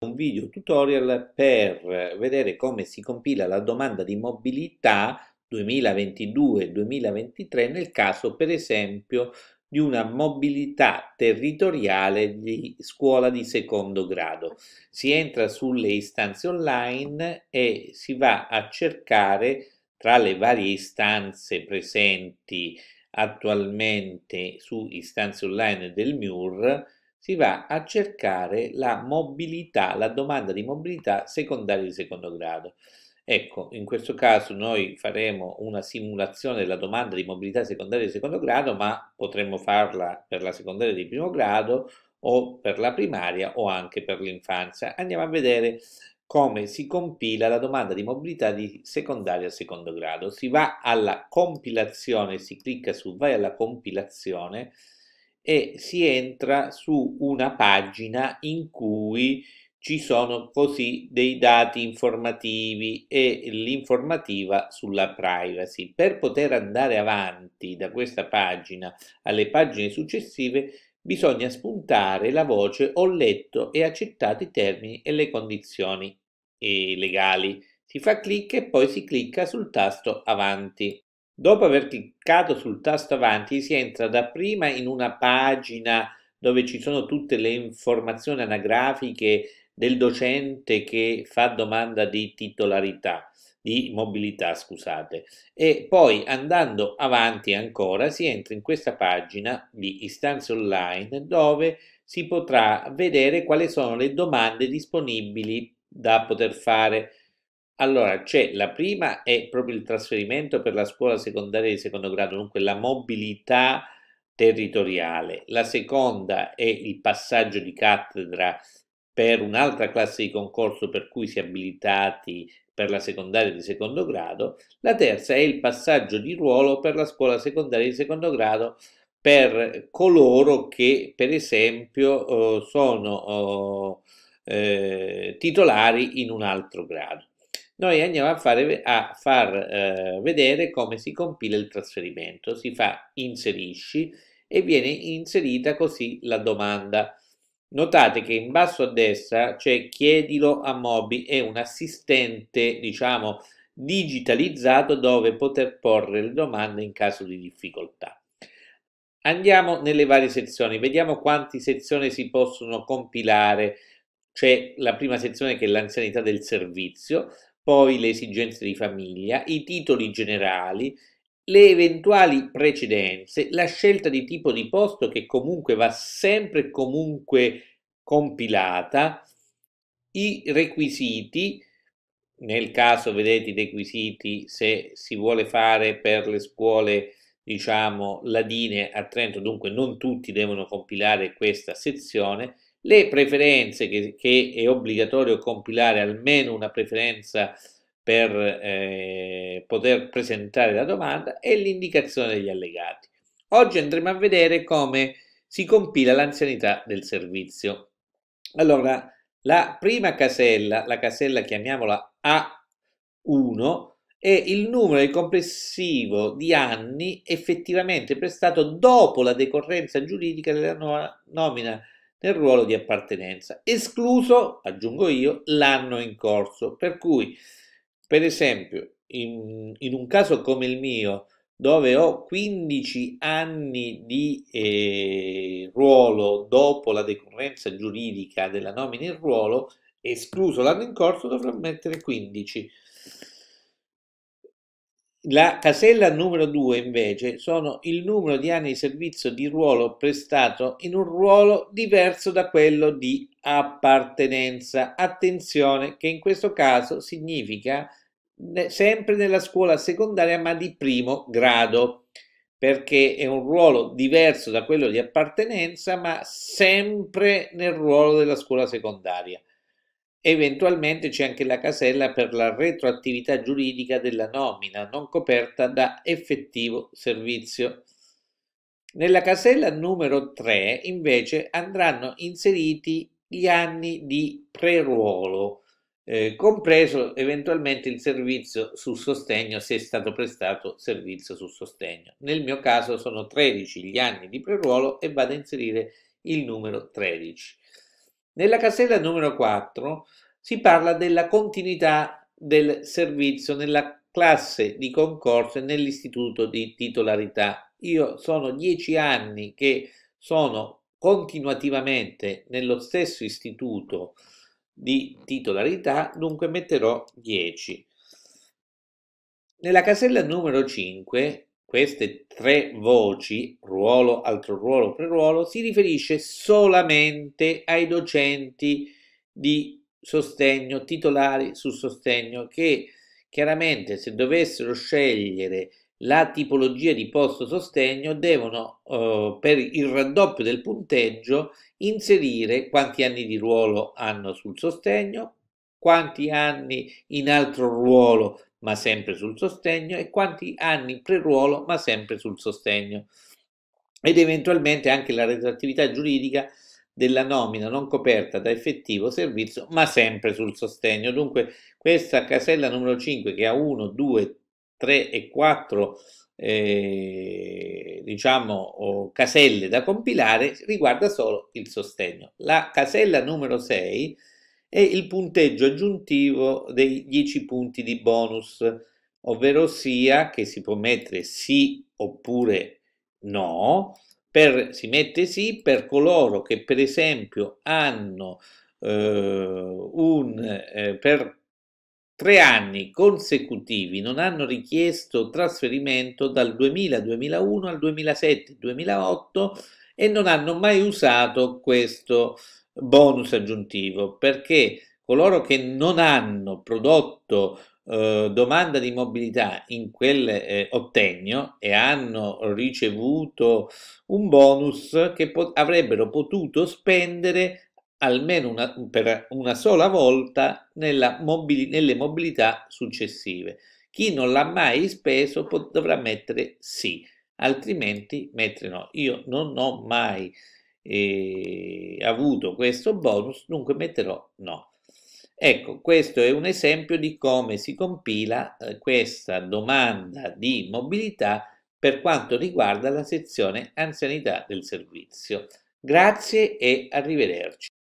un video tutorial per vedere come si compila la domanda di mobilità 2022-2023 nel caso per esempio di una mobilità territoriale di scuola di secondo grado. Si entra sulle istanze online e si va a cercare tra le varie istanze presenti attualmente su istanze online del MIUR si va a cercare la mobilità, la domanda di mobilità secondaria di secondo grado. Ecco, in questo caso noi faremo una simulazione della domanda di mobilità secondaria di secondo grado, ma potremmo farla per la secondaria di primo grado o per la primaria o anche per l'infanzia. Andiamo a vedere come si compila la domanda di mobilità di secondaria a secondo grado. Si va alla compilazione, si clicca su vai alla compilazione, e si entra su una pagina in cui ci sono così dei dati informativi e l'informativa sulla privacy. Per poter andare avanti da questa pagina alle pagine successive bisogna spuntare la voce ho letto e accettato i termini e le condizioni legali. Si fa clic e poi si clicca sul tasto avanti. Dopo aver cliccato sul tasto avanti si entra dapprima in una pagina dove ci sono tutte le informazioni anagrafiche del docente che fa domanda di titolarità, di mobilità, scusate. E poi andando avanti ancora si entra in questa pagina di istanze online dove si potrà vedere quali sono le domande disponibili da poter fare allora, c'è cioè, la prima è proprio il trasferimento per la scuola secondaria di secondo grado, dunque la mobilità territoriale. La seconda è il passaggio di cattedra per un'altra classe di concorso per cui si è abilitati per la secondaria di secondo grado. La terza è il passaggio di ruolo per la scuola secondaria di secondo grado per coloro che, per esempio, eh, sono eh, titolari in un altro grado noi andiamo a, fare, a far eh, vedere come si compila il trasferimento. Si fa inserisci e viene inserita così la domanda. Notate che in basso a destra c'è chiedilo a Mobi, è un assistente, diciamo, digitalizzato dove poter porre le domande in caso di difficoltà. Andiamo nelle varie sezioni, vediamo quante sezioni si possono compilare. C'è la prima sezione che è l'anzianità del servizio, poi le esigenze di famiglia, i titoli generali, le eventuali precedenze, la scelta di tipo di posto che comunque va sempre e comunque compilata, i requisiti, nel caso vedete i requisiti se si vuole fare per le scuole diciamo ladine a Trento, dunque non tutti devono compilare questa sezione, le preferenze, che, che è obbligatorio compilare almeno una preferenza per eh, poter presentare la domanda, e l'indicazione degli allegati. Oggi andremo a vedere come si compila l'anzianità del servizio. Allora, la prima casella, la casella chiamiamola A1, è il numero complessivo di anni effettivamente prestato dopo la decorrenza giuridica della nomina nel ruolo di appartenenza, escluso, aggiungo io, l'anno in corso, per cui, per esempio, in, in un caso come il mio, dove ho 15 anni di eh, ruolo dopo la decorrenza giuridica della nomina in ruolo, escluso l'anno in corso, dovrò mettere 15 la casella numero 2 invece sono il numero di anni di servizio di ruolo prestato in un ruolo diverso da quello di appartenenza. Attenzione che in questo caso significa sempre nella scuola secondaria ma di primo grado perché è un ruolo diverso da quello di appartenenza ma sempre nel ruolo della scuola secondaria. Eventualmente c'è anche la casella per la retroattività giuridica della nomina non coperta da effettivo servizio. Nella casella numero 3 invece andranno inseriti gli anni di preruolo, eh, compreso eventualmente il servizio su sostegno se è stato prestato servizio su sostegno. Nel mio caso sono 13 gli anni di preruolo e vado a inserire il numero 13. Nella casella numero 4 si parla della continuità del servizio nella classe di concorso e nell'istituto di titolarità. Io sono dieci anni che sono continuativamente nello stesso istituto di titolarità, dunque metterò 10. Nella casella numero 5 queste tre voci, ruolo, altro ruolo, preruolo, si riferisce solamente ai docenti di sostegno, titolari su sostegno, che chiaramente se dovessero scegliere la tipologia di posto sostegno devono eh, per il raddoppio del punteggio inserire quanti anni di ruolo hanno sul sostegno, quanti anni in altro ruolo ma sempre sul sostegno, e quanti anni pre-ruolo, ma sempre sul sostegno. Ed eventualmente anche la retroattività giuridica della nomina non coperta da effettivo servizio, ma sempre sul sostegno. Dunque, questa casella numero 5 che ha 1, 2, 3 e 4 eh, diciamo caselle da compilare riguarda solo il sostegno. La casella numero 6 e il punteggio aggiuntivo dei 10 punti di bonus, ovvero sia che si può mettere sì oppure no, per, si mette sì per coloro che per esempio hanno eh, un, eh, per tre anni consecutivi non hanno richiesto trasferimento dal 2000-2001 al 2007-2008 e non hanno mai usato questo bonus aggiuntivo perché coloro che non hanno prodotto eh, domanda di mobilità in quel eh, ottennio e hanno ricevuto un bonus che po- avrebbero potuto spendere almeno una, per una sola volta mobili- nelle mobilità successive. Chi non l'ha mai speso pot- dovrà mettere sì, altrimenti mettere no. Io non ho mai eh, avuto questo bonus, dunque metterò no. Ecco, questo è un esempio di come si compila eh, questa domanda di mobilità per quanto riguarda la sezione anzianità del servizio. Grazie e arrivederci.